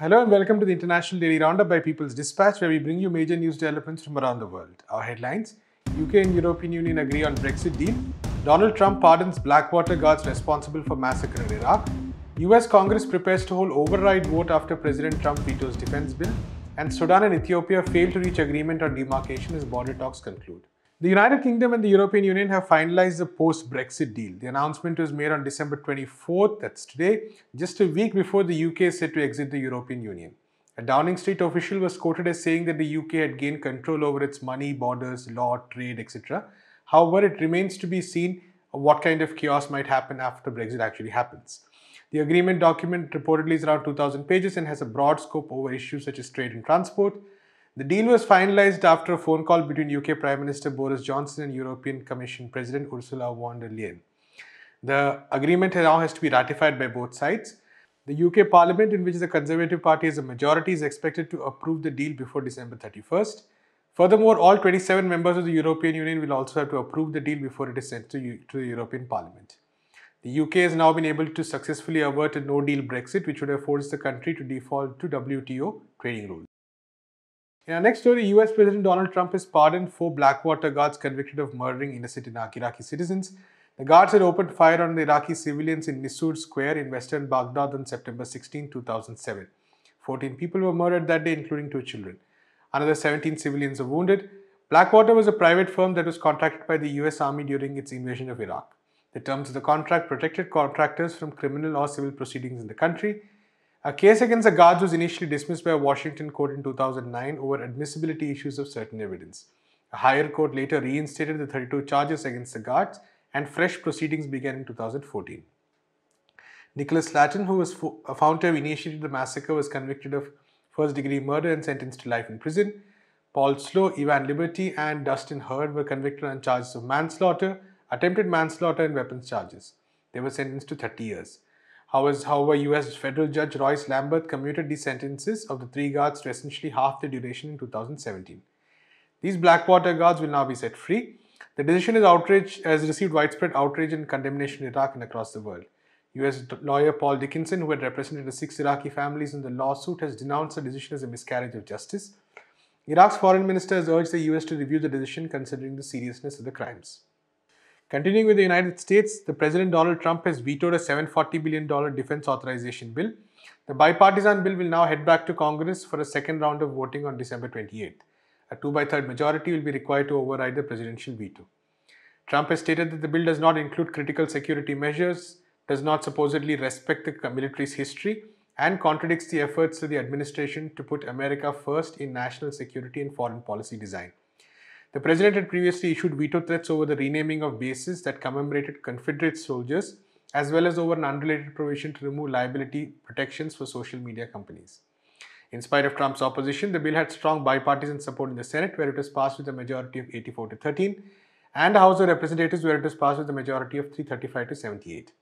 Hello and welcome to the International Daily Roundup by People's Dispatch, where we bring you major news developments from around the world. Our headlines UK and European Union agree on Brexit deal, Donald Trump pardons Blackwater guards responsible for massacre in Iraq, US Congress prepares to hold override vote after President Trump vetoes defense bill, and Sudan and Ethiopia fail to reach agreement on demarcation as border talks conclude. The United Kingdom and the European Union have finalized the post Brexit deal. The announcement was made on December 24th, that's today, just a week before the UK is set to exit the European Union. A Downing Street official was quoted as saying that the UK had gained control over its money, borders, law, trade, etc. However, it remains to be seen what kind of chaos might happen after Brexit actually happens. The agreement document reportedly is around 2,000 pages and has a broad scope over issues such as trade and transport, the deal was finalized after a phone call between UK Prime Minister Boris Johnson and European Commission President Ursula von der Leyen. The agreement now has to be ratified by both sides. The UK Parliament, in which the Conservative Party is a majority, is expected to approve the deal before December 31st. Furthermore, all 27 members of the European Union will also have to approve the deal before it is sent to, to the European Parliament. The UK has now been able to successfully avert a no-deal Brexit, which would have forced the country to default to WTO trading rules. In our next story, US President Donald Trump has pardoned four Blackwater guards convicted of murdering innocent Iraqi citizens. The guards had opened fire on Iraqi civilians in Missour Square in western Baghdad on September 16, 2007. 14 people were murdered that day, including two children. Another 17 civilians were wounded. Blackwater was a private firm that was contracted by the US Army during its invasion of Iraq. The terms of the contract protected contractors from criminal or civil proceedings in the country a case against the guards was initially dismissed by a Washington court in 2009 over admissibility issues of certain evidence. A higher court later reinstated the 32 charges against the guards and fresh proceedings began in 2014. Nicholas Latin, who was found to have initiated the massacre, was convicted of first degree murder and sentenced to life in prison. Paul Slow, Ivan Liberty, and Dustin Hurd were convicted on charges of manslaughter, attempted manslaughter, and weapons charges. They were sentenced to 30 years. However, US federal judge Royce Lambert commuted the sentences of the three guards to essentially half the duration in 2017. These Blackwater guards will now be set free. The decision is outrage, has received widespread outrage and condemnation in Iraq and across the world. US lawyer Paul Dickinson, who had represented the six Iraqi families in the lawsuit, has denounced the decision as a miscarriage of justice. Iraq's foreign minister has urged the US to review the decision considering the seriousness of the crimes. Continuing with the United States, the President Donald Trump has vetoed a $740 billion defense authorization bill. The bipartisan bill will now head back to Congress for a second round of voting on December 28th. A 2 by 3rd majority will be required to override the presidential veto. Trump has stated that the bill does not include critical security measures, does not supposedly respect the military's history, and contradicts the efforts of the administration to put America first in national security and foreign policy design. The president had previously issued veto threats over the renaming of bases that commemorated Confederate soldiers, as well as over an unrelated provision to remove liability protections for social media companies. In spite of Trump's opposition, the bill had strong bipartisan support in the Senate, where it was passed with a majority of 84 to 13, and the House of Representatives, where it was passed with a majority of 335 to 78.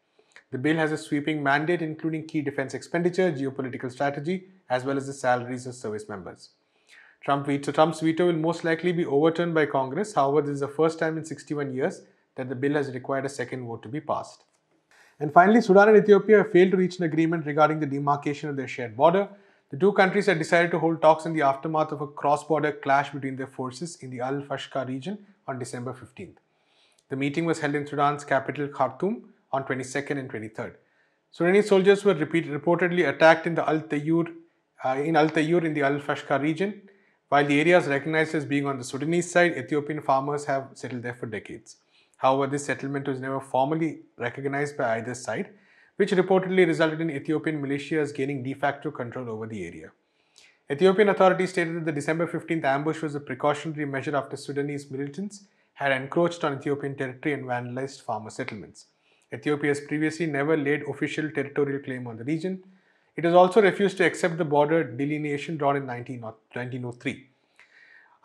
The bill has a sweeping mandate including key defense expenditure, geopolitical strategy, as well as the salaries of service members. Trump veto, Trump's veto will most likely be overturned by Congress. However, this is the first time in 61 years that the bill has required a second vote to be passed. And finally, Sudan and Ethiopia have failed to reach an agreement regarding the demarcation of their shared border. The two countries had decided to hold talks in the aftermath of a cross-border clash between their forces in the Al-Fashqa region on December 15th. The meeting was held in Sudan's capital Khartoum on 22nd and 23rd. Sudanese soldiers were repeat, reportedly attacked in the Al Tayur uh, in Al Tayur in the Al Fashqa region. While the area is recognized as being on the Sudanese side, Ethiopian farmers have settled there for decades. However, this settlement was never formally recognized by either side, which reportedly resulted in Ethiopian militias gaining de facto control over the area. Ethiopian authorities stated that the December 15th ambush was a precautionary measure after Sudanese militants had encroached on Ethiopian territory and vandalized farmer settlements. Ethiopia has previously never laid official territorial claim on the region, it has also refused to accept the border delineation drawn in 1903.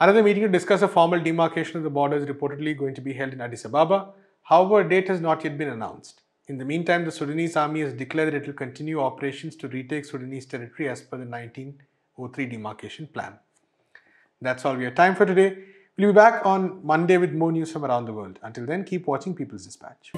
Another meeting to discuss a formal demarcation of the border is reportedly going to be held in Addis Ababa. However, a date has not yet been announced. In the meantime, the Sudanese army has declared that it will continue operations to retake Sudanese territory as per the 1903 demarcation plan. That's all we have time for today. We'll be back on Monday with more news from around the world. Until then, keep watching People's Dispatch.